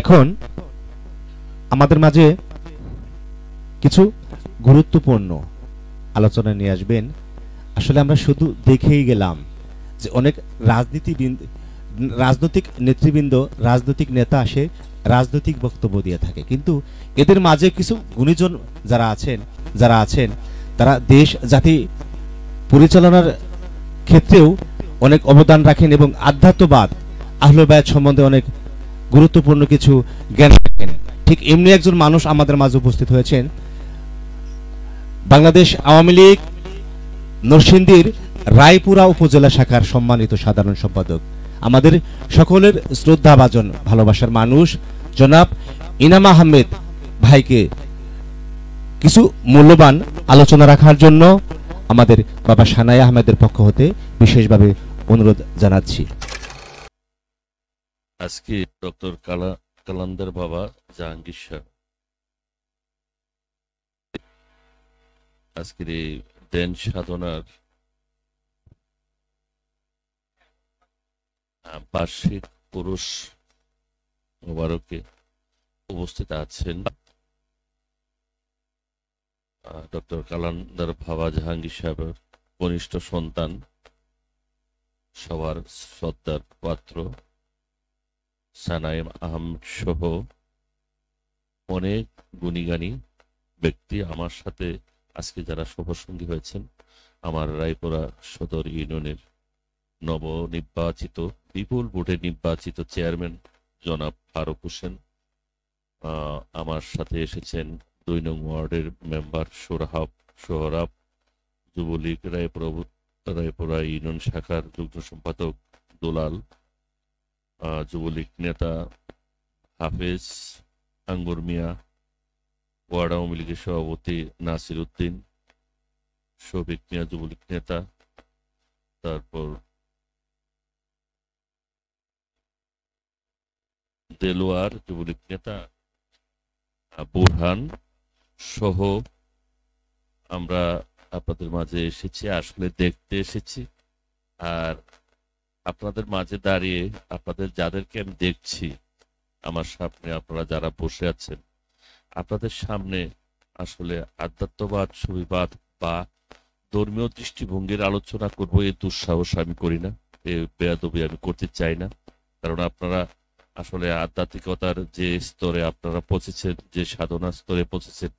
এখন আমাদের মাঝে কিছু গুরুত্বপূর্ণ আলোচনা নিয়ে আসবেন আসলে আমরা শুধু দেখেই গেলাম যে অনেক রাজনীতিবিন্দ রাজনৈতিক নেতৃবৃন্দ রাজনৈতিক নেতা আসে রাজনৈতিক বক্তব্য দিয়ে থাকে কিন্তু এদের মাঝে কিছু গুণীজন যারা আছেন যারা আছেন তারা দেশ জাতি পরিচালনার ক্ষেত্রেও অনেক অবদান রাখেন এবং আধ্যাত্মবাদ আহ্লবায়াত সম্বন্ধে অনেক গুরুত্বপূর্ণ কিছু জ্ঞান রাখেন ঠিক এমনি একজন মানুষ আমাদের মাঝে উপস্থিত হয়েছেন বাংলাদেশ আওয়ামী লীগ নরসিংদীর রায়পুরা উপজেলা শাখার সম্মানিত সাধারণ সম্পাদক আমাদের সকলের বাজন ভালোবাসার মানুষ জনাব ইনাম আহমেদ ভাইকে কিছু মূল্যবান আলোচনা রাখার জন্য আমাদের বাবা সানাই আহমেদের পক্ষ হতে বিশেষভাবে অনুরোধ জানাচ্ছি আজকে ডক্টর কালা কালান্দার বাবা জাহাঙ্গীর সাহ আজকের এই ধ্যান সাধনার বার্ষিক পুরুষ মোবারকে উপস্থিত আছেন ডক্টর কালান্দার বাবা জাহাঙ্গীর সাহেবের কনিষ্ঠ সন্তান সবার শ্রদ্ধার পাত্র সানাইম আহম সহ অনেক গুণীগানী ব্যক্তি আমার সাথে আজকে যারা সহসঙ্গী হয়েছেন আমার রায়পুরা সদর ইউনিয়নের নবনির্বাচিত বিপুল বোর্ডের নির্বাচিত চেয়ারম্যান জনাব ফারুক হোসেন আমার সাথে এসেছেন দুই নং ওয়ার্ডের মেম্বার সোরহাব সোহরাব যুবলীগ রায়পুরা রায়পুরা ইউনিয়ন শাখার যুগ্ম সম্পাদক দুলাল যুবলীগ নেতা হাফেজ আঙ্গুর মিয়া ওয়ার্ড আওয়ামী লীগের সভাপতি নাসির উদ্দিন শফিক মিয়া যুবলীগ নেতা তারপর দেলোয়ার যুবলীগ নেতা বুরহান সহ আমরা আপনাদের মাঝে এসেছি আসলে দেখতে এসেছি আর আপনাদের মাঝে দাঁড়িয়ে আপনাদের যাদেরকে আমি দেখছি আমার সামনে আপনারা যারা বসে আছেন আপনাদের সামনে আসলে আধ্যাত্মবাদ সুবিবাদ বা ধর্মীয় দৃষ্টিভঙ্গির আলোচনা করব এই দুঃসাহস আমি করি না এ বেয়াদবি আমি করতে চাই না কারণ আপনারা আসলে আধ্যাত্মিকতার যে স্তরে আপনারা পৌঁছেছেন যে সাধনা স্তরে পৌঁছেছেন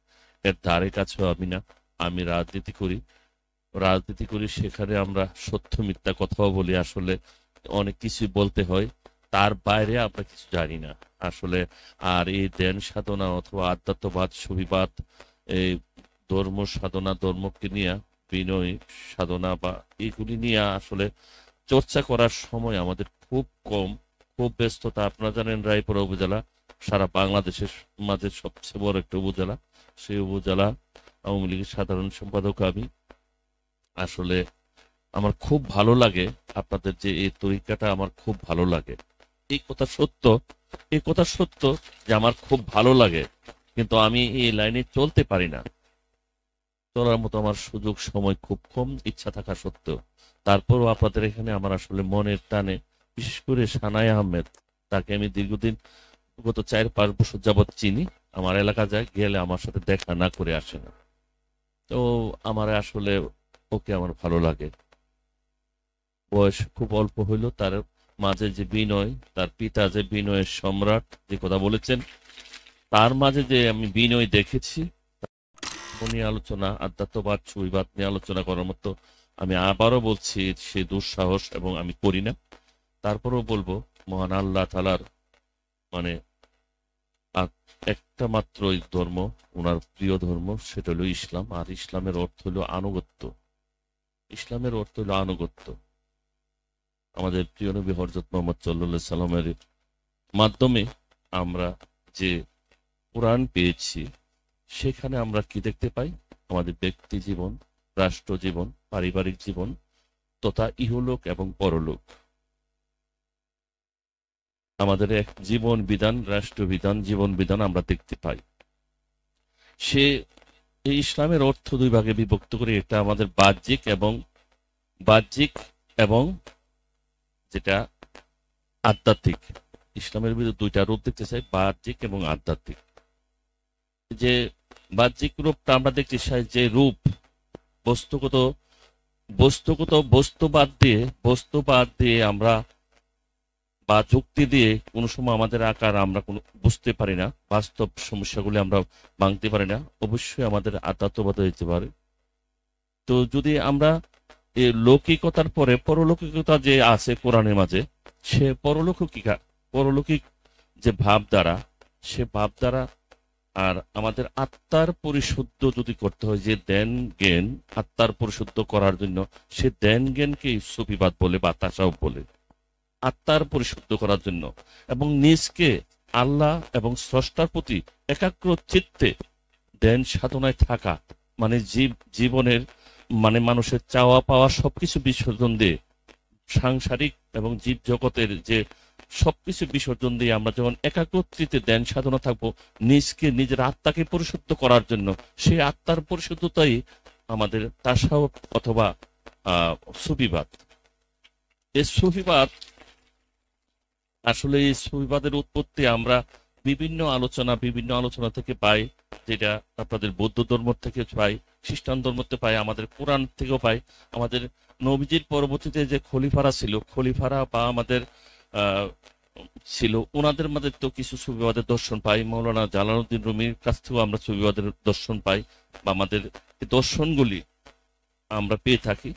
এর ধারে কাছেও আমি না আমি রাজনীতি করি রাজনীতি করি সেখানে আমরা সত্য মিথ্যা কথাও বলি আসলে অনেক কিছু বলতে হয় তার বাইরে আমরা কিছু জানি না আসলে আর এই ধ্যান সাধনা অথবা আধ্যাত্মবাদ সুবিবাদ এই ধর্ম সাধনা ধর্মকে নিয়ে বিনয় সাধনা বা এগুলি নিয়ে আসলে চর্চা করার সময় আমাদের খুব কম খুব ব্যস্ততা আপনারা জানেন রায়পুরা উপজেলা সারা বাংলাদেশের মাঝে সবচেয়ে বড় একটা উপজেলা সেই উপজেলা আওয়ামী লীগের সাধারণ সম্পাদক আমি আসলে আমার খুব ভালো লাগে আপনাদের যে এই তরিকাটা আমার খুব ভালো লাগে এই কথা সত্য এই কথা সত্য যে আমার খুব ভালো লাগে কিন্তু আমি এই লাইনে চলতে পারি না চলার মতো আমার সুযোগ সময় খুব কম ইচ্ছা থাকা সত্ত্বেও তারপরও আপনাদের এখানে আমার আসলে মনের টানে বিশেষ করে সানাই আহমেদ তাকে আমি দীর্ঘদিন গত চার পাঁচ বছর যাবৎ চিনি আমার এলাকা যায় গেলে আমার সাথে দেখা না করে আসে না তো আমার আসলে ওকে আমার ভালো লাগে বয়স খুব অল্প হইল তার মাঝে যে বিনয় তার পিতা যে বিনয়ের সম্রাট যে কথা বলেছেন তার মাঝে যে আমি বিনয় দেখেছি আলোচনা আধ্যাত্মবাদ ছবিবাদ নিয়ে আলোচনা করার মতো আমি আবারও বলছি সে দুঃসাহস এবং আমি করি না তারপরেও বলবো মহান আল্লাহ তালার মানে একটা মাত্র ধর্ম ওনার প্রিয় ধর্ম সেটা হলো ইসলাম আর ইসলামের অর্থ হলো আনুগত্য ইসলামের অর্থ হল আনুগত্য আমাদের প্রিয় নবী হরজত মোহাম্মদ চল্লা সাল্লামের মাধ্যমে আমরা যে কোরআন পেয়েছি সেখানে আমরা কি দেখতে পাই আমাদের ব্যক্তি জীবন রাষ্ট্র জীবন পারিবারিক জীবন তথা ইহলোক এবং পরলোক আমাদের এক জীবন বিধান রাষ্ট্র বিধান জীবন বিধান আমরা দেখতে পাই সে এই ইসলামের অর্থ দুই ভাগে বিভক্ত করে এটা আমাদের বাহ্যিক এবং বাহ্যিক এবং যেটা আধ্যাত্মিক ইসলামের ভিতরে দুইটা রূপ দেখতে চাই বাহ্যিক এবং আধ্যাত্মিক যে বাহ্যিক রূপটা আমরা দেখতে চাই যে রূপ বস্তুগত বস্তুগত বস্তুবাদ দিয়ে বস্তুবাদ দিয়ে আমরা বা যুক্তি দিয়ে কোনো সময় আমাদের আকার আমরা কোনো বুঝতে পারি না বাস্তব সমস্যাগুলি আমরা ভাঙতে পারি না অবশ্যই আমাদের আত্মাত্মবাদ হইতে পারে তো যদি আমরা এই লৌকিকতার পরে পরলৌকিকতা যে আছে কোরআনের মাঝে সে পরলৌকিকা পরলৌকিক যে ভাব দ্বারা সে ভাব দ্বারা আর আমাদের আত্মার পরিশুদ্ধ যদি করতে হয় যে দেন জ্ঞান আত্মার পরিশুদ্ধ করার জন্য সে দেন জ্ঞানকে সুফিবাদ বলে বা তাসাও বলে আত্মার পরিশুদ্ধ করার জন্য এবং নিজকে আল্লাহ এবং স্রষ্টার প্রতি একাগ্র চিত্তে ধ্যান সাধনায় থাকা মানে জীব জীবনের মানে মানুষের চাওয়া পাওয়া সবকিছু বিসর্জন দিয়ে সাংসারিক এবং জীব জগতের যে সবকিছু বিসর্জন দিয়ে আমরা যখন একাগ্রত্রিতে ধ্যান সাধনা থাকবো নিজকে নিজের আত্মাকে পরিশুদ্ধ করার জন্য সেই আত্মার পরিশুদ্ধতাই আমাদের তাসাও অথবা আহ সুফিবাদ এই সুফিবাদ আসলে এই সুবিবাদের উৎপত্তি আমরা বিভিন্ন আলোচনা বিভিন্ন আলোচনা থেকে পাই যেটা আপনাদের বৌদ্ধ ধর্ম থেকে পাই খ্রিস্টান ধর্ম থেকে পাই আমাদের কোরআন থেকেও পাই আমাদের নবীজির পরবর্তীতে যে খলিফারা ছিল খলিফারা বা আমাদের ছিল ওনাদের মধ্যে তো কিছু সুবিবাদের দর্শন পাই মৌলানা জালালউদ্দিন রুমির কাছ থেকেও আমরা সুবিবাদের দর্শন পাই বা আমাদের দর্শনগুলি আমরা পেয়ে থাকি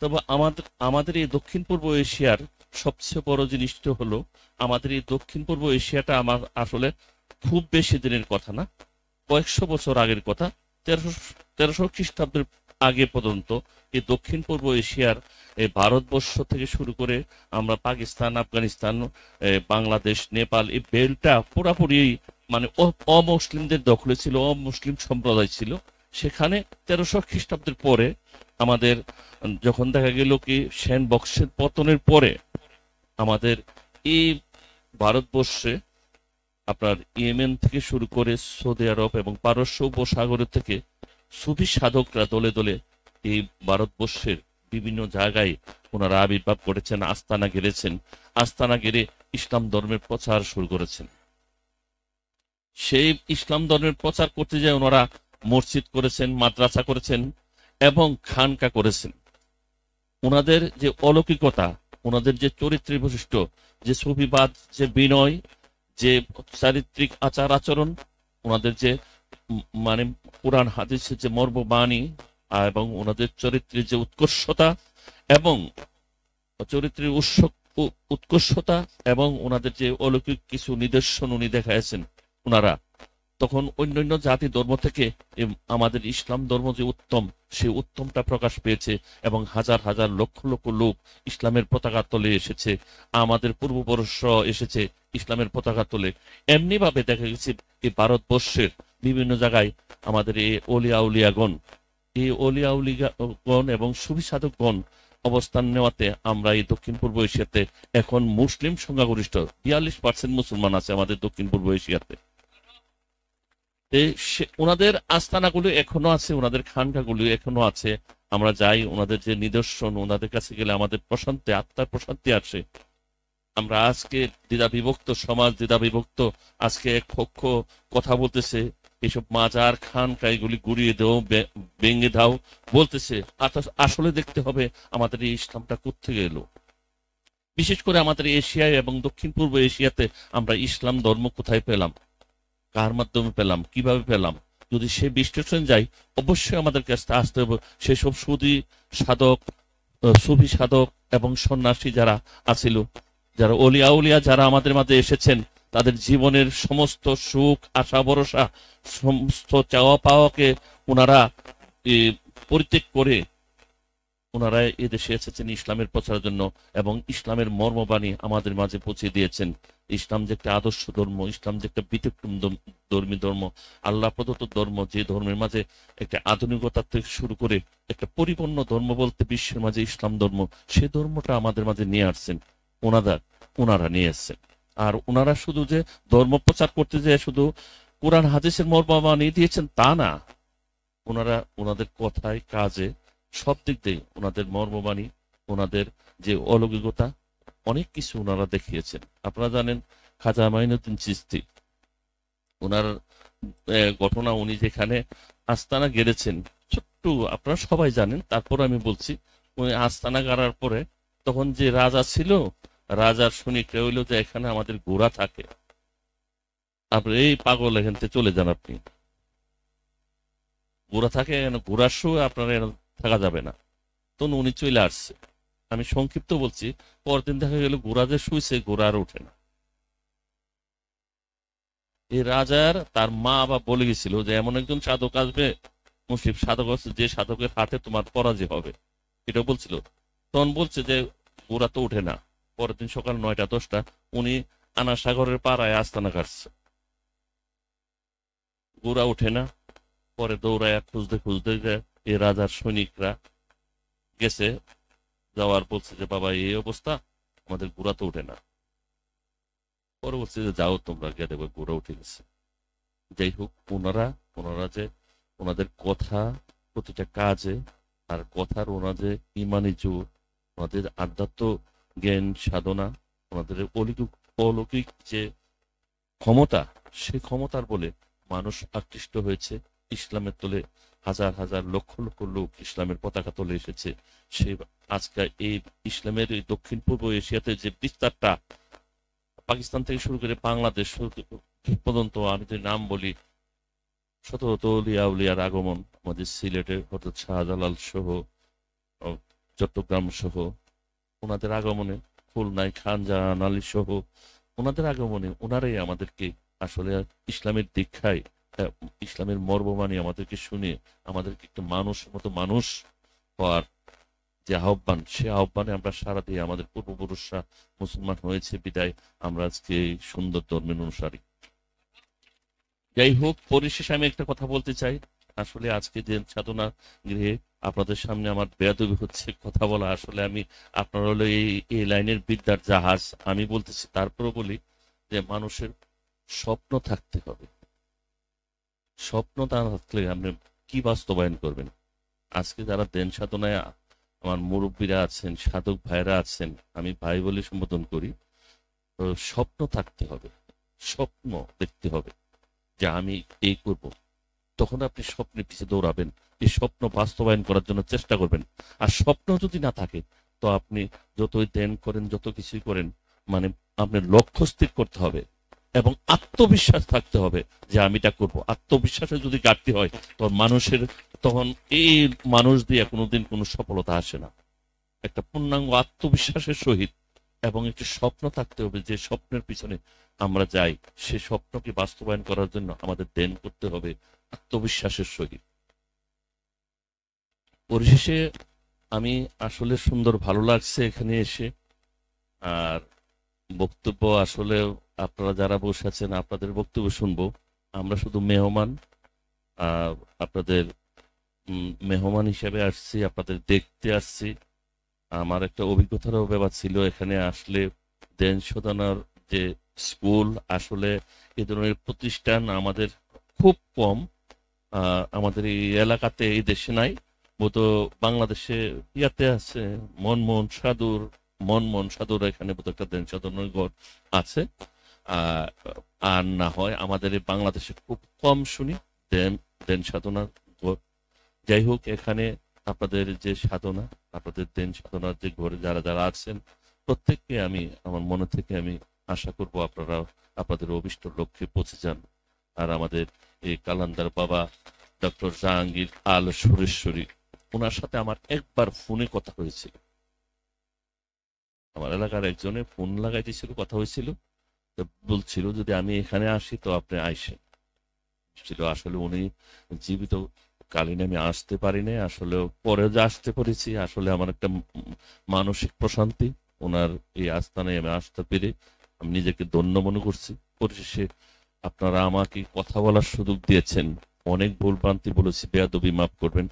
তবে আমাদের আমাদের এই দক্ষিণ পূর্ব এশিয়ার সবচেয়ে বড় জিনিসটা হলো আমাদের এই দক্ষিণ পূর্ব এশিয়াটা আমার আসলে খুব বেশি দিনের কথা না কয়েকশো বছর আগের কথা তেরোশো তেরোশো খ্রিস্টাব্দের আগে পর্যন্ত এই দক্ষিণ পূর্ব এশিয়ার এই ভারতবর্ষ থেকে শুরু করে আমরা পাকিস্তান আফগানিস্তান বাংলাদেশ নেপাল এই বেলটা পুরাপুরি মানে অমুসলিমদের দখলে ছিল অমুসলিম সম্প্রদায় ছিল সেখানে তেরোশো খ্রিস্টাব্দের পরে আমাদের যখন দেখা গেল কি সেন বক্সের পতনের পরে আমাদের এই ভারতবর্ষে আপনার ইয়েমেন থেকে শুরু করে সৌদি আরব এবং পারস্য উপসাগরের থেকে সুফি সাধকরা দলে দলে এই ভারতবর্ষের বিভিন্ন জায়গায় ওনারা আবির্ভাব করেছেন আস্তানা গেড়েছেন আস্তানা গেড়ে ইসলাম ধর্মের প্রচার শুরু করেছেন সেই ইসলাম ধর্মের প্রচার করতে যায় ওনারা মসজিদ করেছেন মাদ্রাসা করেছেন এবং খানকা করেছেন ওনাদের যে অলৌকিকতা ওনাদের যে চরিত্রের বৈশিষ্ট্য যে সুফিবাদ যে বিনয় যে চারিত্রিক আচার আচরণ ওনাদের যে মানে পুরাণ হাদিসের যে মর্মবাণী এবং ওনাদের চরিত্রের যে উৎকর্ষতা এবং চরিত্রের উৎস উৎকর্ষতা এবং ওনাদের যে অলৌকিক কিছু নিদর্শন উনি দেখাইছেন ওনারা তখন অন্যান্য জাতি ধর্ম থেকে আমাদের ইসলাম ধর্ম যে উত্তম সেই উত্তমটা প্রকাশ পেয়েছে এবং হাজার হাজার লক্ষ লক্ষ লোক ইসলামের পতাকা তলে এসেছে আমাদের পূর্ববর্ষ এসেছে ইসলামের পতাকা তলে এমনিভাবে দেখা গেছে এই ভারতবর্ষের বিভিন্ন জায়গায় আমাদের এই অলিয়া উলিয়াগণ এই অলিয়া উলিয়াগণ এবং সুবি সাধকগণ অবস্থান নেওয়াতে আমরা এই দক্ষিণ পূর্ব এশিয়াতে এখন মুসলিম সংখ্যাগরিষ্ঠ বিয়াল্লিশ পার্সেন্ট মুসলমান আছে আমাদের দক্ষিণ পূর্ব এশিয়াতে ওনাদের আস্তানাগুলো এখনো আছে ওনাদের খানটাগুলো এখনো আছে আমরা যাই ওনাদের যে নিদর্শন ওনাদের কাছে গেলে আমাদের প্রশান্তি আত্মার প্রশান্তি আসে আমরা আজকে দ্বিধা বিভক্ত সমাজ দ্বিধা বিভক্ত আজকে এক পক্ষ কথা বলতেছে এসব মাজার খান কাইগুলি গুড়িয়ে দাও ভেঙে দাও বলতেছে আসলে দেখতে হবে আমাদের এই ইসলামটা কোথেকে এলো বিশেষ করে আমাদের এশিয়ায় এবং দক্ষিণ পূর্ব এশিয়াতে আমরা ইসলাম ধর্ম কোথায় পেলাম কার মাধ্যমে পেলাম কিভাবে পেলাম যদি সে বিশ্লেষণ যাই অবশ্যই আমাদের কাছে আসতে হবে সেসব সুদি সাধক সুফি সাধক এবং সন্ন্যাসী যারা আছিল যারা অলিয়া উলিয়া যারা আমাদের মাঝে এসেছেন তাদের জীবনের সমস্ত সুখ আশা ভরসা সমস্ত চাওয়া পাওয়াকে ওনারা পরিত্যাগ করে ওনারা এদেশে এসেছেন ইসলামের প্রচারের জন্য এবং ইসলামের মর্মবাণী আমাদের মাঝে পৌঁছে দিয়েছেন ইসলাম যে একটা আদর্শ ধর্ম ইসলাম যে একটা বিতক্রম ধর্মী ধর্ম আল্লাহ প্রদত্ত ধর্ম যে ধর্মের মাঝে একটা আধুনিকতা থেকে শুরু করে একটা পরিপূর্ণ ধর্ম বলতে বিশ্বের মাঝে ইসলাম ধর্ম সে ধর্মটা আমাদের মাঝে নিয়ে আসছেন ওনাদের ওনারা নিয়ে এসছেন আর ওনারা শুধু যে ধর্ম প্রচার করতে যে শুধু কোরআন হাদিসের মর্মবাণী দিয়েছেন তা না ওনারা ওনাদের কথায় কাজে সব দিক দিয়ে ওনাদের মর্মবাণী ওনাদের যে অলৌকিকতা অনেক কিছু ওনারা দেখিয়েছেন আপনারা জানেন খাজা মাইনুদ্দিন চিস্তি ওনার ঘটনা উনি যেখানে আস্তানা গেড়েছেন ছোট্ট আপনারা সবাই জানেন তারপর আমি বলছি উনি আস্তানা গাড়ার পরে তখন যে রাজা ছিল রাজার শুনিকরা হইল যে এখানে আমাদের গোড়া থাকে আপনি এই পাগল এখান থেকে চলে যান আপনি গোড়া থাকে ঘোড়ার শো আপনারা থাকা যাবে না তখন উনি চলে আসছে আমি সংক্ষিপ্ত বলছি পরদিন দেখা গেল গোড়া যে শুয়েছে গোড়া আর ওঠে না এই রাজার তার মা বা বলে গেছিল যে এমন একজন সাধক আসবে মুসলিম সাধক আসছে যে সাধকের হাতে তোমার পরাজয় হবে এটা বলছিল তখন বলছে যে গোড়া তো ওঠে না পরের দিন সকাল নয়টা দশটা উনি আনা সাগরের পাড়ায় আস্তানা কাটছে গোড়া ওঠে না পরে দৌড়ায় খুঁজতে খুঁজতে যায় এই রাজার সৈনিকরা গেছে যাওয়ার বলছে যে বাবা এই অবস্থা আমাদের গোড়া তো উঠে না পরে বলছে যে যাও তোমরা গিয়ে দেখবে গোড়া উঠে গেছে যাই হোক ওনারা ওনারা যে ওনাদের কথা প্রতিটা কাজে আর কথার যে ইমানি জোর ওনাদের আধ্যাত্ম জ্ঞান সাধনা ওনাদের অলৌকিক অলৌকিক যে ক্ষমতা সে ক্ষমতার বলে মানুষ আকৃষ্ট হয়েছে ইসলামের তলে হাজার হাজার লক্ষ লক্ষ লোক ইসলামের পতাকা তলে এসেছে সে আজকে এই ইসলামের দক্ষিণ পূর্ব এশিয়াতে যে বিস্তারটা পাকিস্তান থেকে শুরু করে বাংলাদেশ পর্যন্ত আমি যদি নাম বলি শত শত লিয়াউলিয়ার আগমন আমাদের সিলেটের হঠাৎ শাহজালাল সহ চট্টগ্রাম সহ ওনাদের আগমনে খুলনায় খানজাহান আলী সহ ওনাদের আগমনে ওনারাই আমাদেরকে আসলে ইসলামের দীক্ষায় ইসলামের মর্মবাণী আমাদেরকে শুনে আমাদেরকে একটা মানুষ মতো মানুষ হওয়ার যে আহ্বান সে আহ্বানে আমরা সারা দিয়ে আমাদের পূর্বপুরুষরা মুসলমান হয়েছে বিদায় আমরা আজকে এই সুন্দর ধর্মের অনুসারী যাই হোক পরিশেষে আমি একটা কথা বলতে চাই আসলে আজকে যে সাধনা গৃহে আপনাদের সামনে আমার বেয়াদবি হচ্ছে কথা বলা আসলে আমি আপনারা হলো এই এই লাইনের বিদ্যার জাহাজ আমি বলতেছি তারপরে বলি যে মানুষের স্বপ্ন থাকতে হবে স্বপ্ন তা থাকলে আপনি কি বাস্তবায়ন করবেন আজকে যারা দেন সাধনায় আমার মুরব্বীরা আছেন সাধক ভাইরা আছেন আমি ভাই বলে সম্বোধন করি স্বপ্ন থাকতে হবে স্বপ্ন দেখতে হবে যে আমি এই করব তখন আপনি স্বপ্নে পিছিয়ে দৌড়াবেন এই স্বপ্ন বাস্তবায়ন করার জন্য চেষ্টা করবেন আর স্বপ্ন যদি না থাকে তো আপনি যতই দেন করেন যত কিছুই করেন মানে আপনার লক্ষ্য স্থির করতে হবে এবং আত্মবিশ্বাস থাকতে হবে যে আমি এটা করবো আত্মবিশ্বাসে যদি ঘাটতি হয় তখন মানুষের তখন এই মানুষ দিয়ে কোনোদিন কোনো সফলতা আসে না একটা পূর্ণাঙ্গ আত্মবিশ্বাসের সহিত এবং একটি স্বপ্ন থাকতে হবে যে স্বপ্নের পিছনে আমরা যাই সে স্বপ্নকে বাস্তবায়ন করার জন্য আমাদের দেন করতে হবে আত্মবিশ্বাসের সহিত পরিশেষে আমি আসলে সুন্দর ভালো লাগছে এখানে এসে আর বক্তব্য আসলে আপনারা যারা বসে আছেন আপনাদের বক্তব্য শুনবো আমরা শুধু মেহমান আপনাদের মেহমান হিসেবে আসছি আপনাদের দেখতে আসছি আমার একটা অভিজ্ঞতারও ব্যাপার ছিল এখানে আসলে দেন শোধানার যে স্কুল আসলে এ ধরনের প্রতিষ্ঠান আমাদের খুব কম আমাদের এই এলাকাতে এই দেশে নাই মতো বাংলাদেশে ইয়াতে আছে মনমোহন সাধুর মন মন সাধুর এখানে একটা দেন ঘর আছে আর না হয় আমাদের বাংলাদেশে খুব কম শুনি দেন দেন সাধনার যাই হোক এখানে আপনাদের যে সাধনা আপনাদের দেন সাধনার যে ঘরে যারা যারা আছেন প্রত্যেককে আমি আমার মনে থেকে আমি আশা করব আপনারা আপনাদের অভিষ্ট লক্ষ্যে পৌঁছে যান আর আমাদের এই কালান্দার বাবা ডক্টর জাহাঙ্গীর আল সুরেশ্বরী ওনার সাথে আমার একবার ফোনে কথা হয়েছিল আমার এলাকার একজনে ফোন লাগাইতেছিল কথা হয়েছিল তো বলছিল যদি আমি এখানে আসি তো আপনি আইসেন ছিল আসলে উনি জীবিত কালীন আমি আসতে পারি নাই আসলে পরে যে আসতে পেরেছি আসলে আমার একটা মানসিক প্রশান্তি ওনার এই আস্থানে আমি আসতে পেরে আমি নিজেকে ধন্য মনে করছি পরিশেষে আপনারা আমাকে কথা বলার সুযোগ দিয়েছেন অনেক ভুল ভ্রান্তি বলেছি বেয়াদবি মাফ করবেন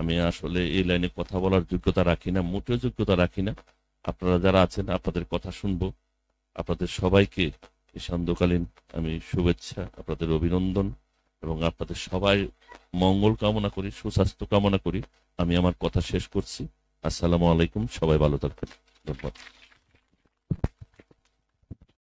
আমি আসলে এই লাইনে কথা বলার যোগ্যতা রাখি না মোটেও যোগ্যতা রাখি না আপনারা যারা আছেন আপনাদের কথা শুনবো আপনাদের সবাইকে এই সান্ধ্যকালীন আমি শুভেচ্ছা আপনাদের অভিনন্দন এবং আপনাদের সবাই মঙ্গল কামনা করি সুস্বাস্থ্য কামনা করি আমি আমার কথা শেষ করছি আসসালামু আলাইকুম সবাই ভালো থাকবেন ধন্যবাদ